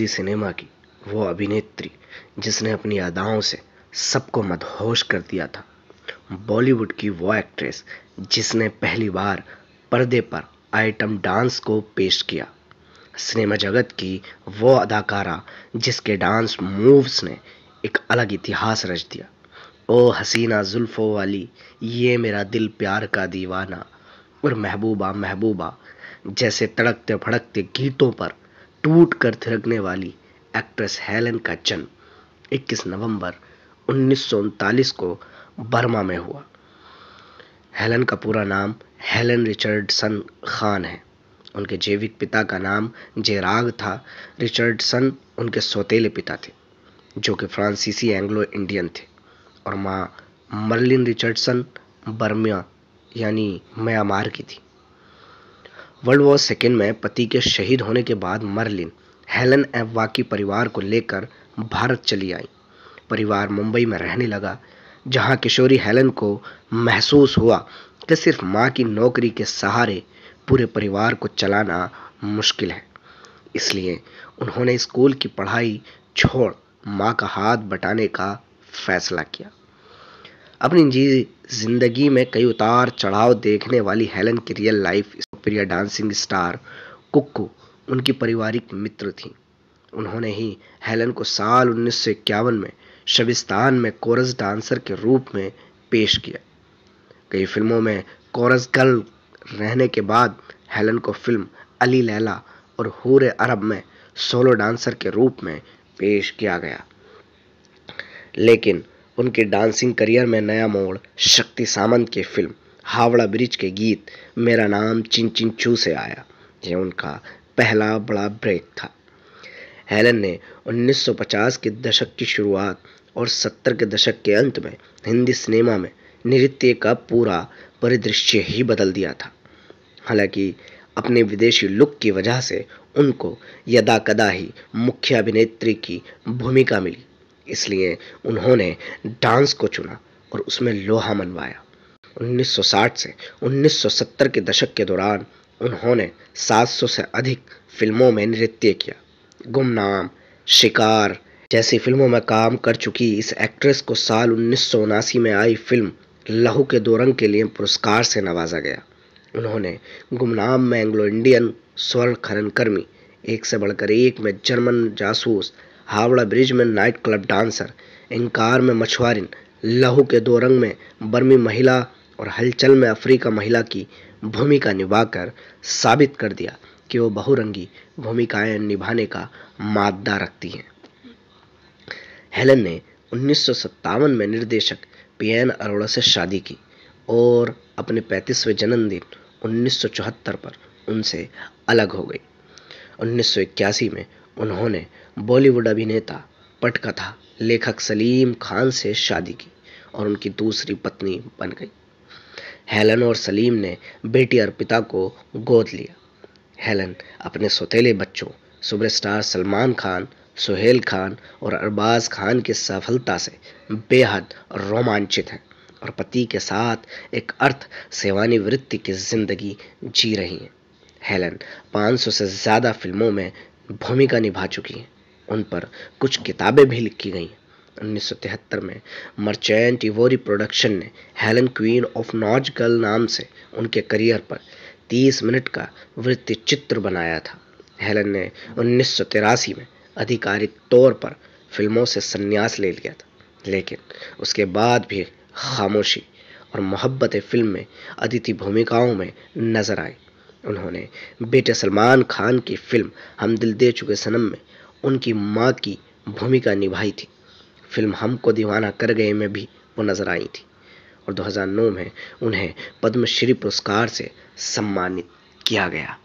Hindi cinema की वो अभिनेत्री जिसने अपनी अदाओं से सबको मदहोश कर दिया था बॉलीवुड की वो एक्ट्रेस जिसने पहली बार पर्दे पर आइटम डांस को पेश किया सिनेमा जगत की वो अदाकारा जिसके डांस मूव्स ने एक अलग इतिहास रच दिया ओ हसीना जुल्फो वाली ये मेरा दिल प्यार का दीवाना और महबूबा महबूबा जैसे तड़कते फड़कते गीतों पर टूट कर थिरकने वाली एक्ट्रेस हेलन का जन्म 21 नवंबर उन्नीस को बर्मा में हुआ हेलन का पूरा नाम हेलन रिचर्डसन खान है उनके जैविक पिता का नाम जेराग था रिचर्डसन उनके सौतेले पिता थे जो कि फ्रांसीसी एंग्लो इंडियन थे और माँ मर्लिन रिचर्डसन बर्मिया यानी म्यांमार की थी वर्ल्ड वॉर सेकेंड में पति के शहीद होने के बाद मरलिन हेलन एववा की परिवार को लेकर भारत चली आई परिवार मुंबई में रहने लगा जहां किशोरी हेलन को महसूस हुआ कि सिर्फ माँ की नौकरी के सहारे पूरे परिवार को चलाना मुश्किल है इसलिए उन्होंने स्कूल की पढ़ाई छोड़ माँ का हाथ बटाने का फैसला किया अपनी जी जिंदगी में कई उतार चढ़ाव देखने वाली हेलन की रियल लाइफ लोकप्रिय डांसिंग स्टार कुक्कू उनकी पारिवारिक मित्र थी उन्होंने ही हेलन को साल उन्नीस में शबिस्तान में कोरस डांसर के रूप में पेश किया कई फिल्मों में कोरस गर्ल रहने के बाद हेलन को फिल्म अली लैला और हूर अरब में सोलो डांसर के रूप में पेश किया गया लेकिन उनके डांसिंग करियर में नया मोड़ शक्ति सामंत की फिल्म हावड़ा ब्रिज के गीत मेरा नाम चिन चिन चू से आया यह उनका पहला बड़ा ब्रेक था हेलन ने 1950 के दशक की शुरुआत और 70 के दशक के अंत में हिंदी सिनेमा में नृत्य का पूरा परिदृश्य ही बदल दिया था हालांकि अपने विदेशी लुक की वजह से उनको यदा कदा ही मुख्य अभिनेत्री की भूमिका मिली इसलिए उन्होंने डांस को चुना और उसमें लोहा मनवाया 1960 से 1970 के दशक के दौरान उन्होंने 700 से अधिक फिल्मों में नृत्य किया गुमनाम शिकार जैसी फिल्मों में काम कर चुकी इस एक्ट्रेस को साल उन्नीस में आई फिल्म लहू के दो रंग के लिए पुरस्कार से नवाजा गया उन्होंने गुमनाम में एंग्लो इंडियन स्वर्ण खनन कर्मी एक से बढ़कर एक में जर्मन जासूस हावड़ा ब्रिज में नाइट क्लब डांसर इंकार में मछुआरिन लहू के दो रंग में बर्मी महिला और हलचल में अफ्रीका महिला की भूमिका निभाकर साबित कर दिया कि वो बहुरंगी भूमिकाएं निभाने का मादा रखती हैं हेलन ने उन्नीस में निर्देशक पीएन अरोड़ा से शादी की और अपने 35वें जन्मदिन 1974 पर उनसे अलग हो गई 1981 में उन्होंने बॉलीवुड अभिनेता पटकथा लेखक सलीम खान से शादी की और उनकी दूसरी पत्नी बन गई हेलन और सलीम ने बेटी अर्पिता को गोद लिया हेलन अपने सौतेले बच्चों सुपरस्टार सलमान खान सुहेल खान और अरबाज खान की सफलता से बेहद रोमांचित हैं और पति के साथ एक अर्थ सेवानिवृत्ति की जिंदगी जी रही हैं हेलन 500 से ज़्यादा फिल्मों में भूमिका निभा चुकी हैं उन पर कुछ किताबें भी लिखी गई हैं 1973 में मर्चेंट इवोरी प्रोडक्शन ने Helen Queen of Nautch Girl नाम से उनके करियर पर 30 मिनट का वृत्ति चित्र बनाया था हेलन ने उन्नीस में आधिकारिक तौर पर फिल्मों से संन्यास ले लिया था लेकिन उसके बाद भी खामोशी और मोहब्बत फिल्म में अदिति भूमिकाओं में नजर आई उन्होंने बेटे सलमान खान की फिल्म हम दिल दे चुके सनम में उनकी माँ की भूमिका निभाई थी फिल्म हमको दीवाना कर गए में भी वो नज़र आई थी और 2009 में उन्हें पद्मश्री पुरस्कार से सम्मानित किया गया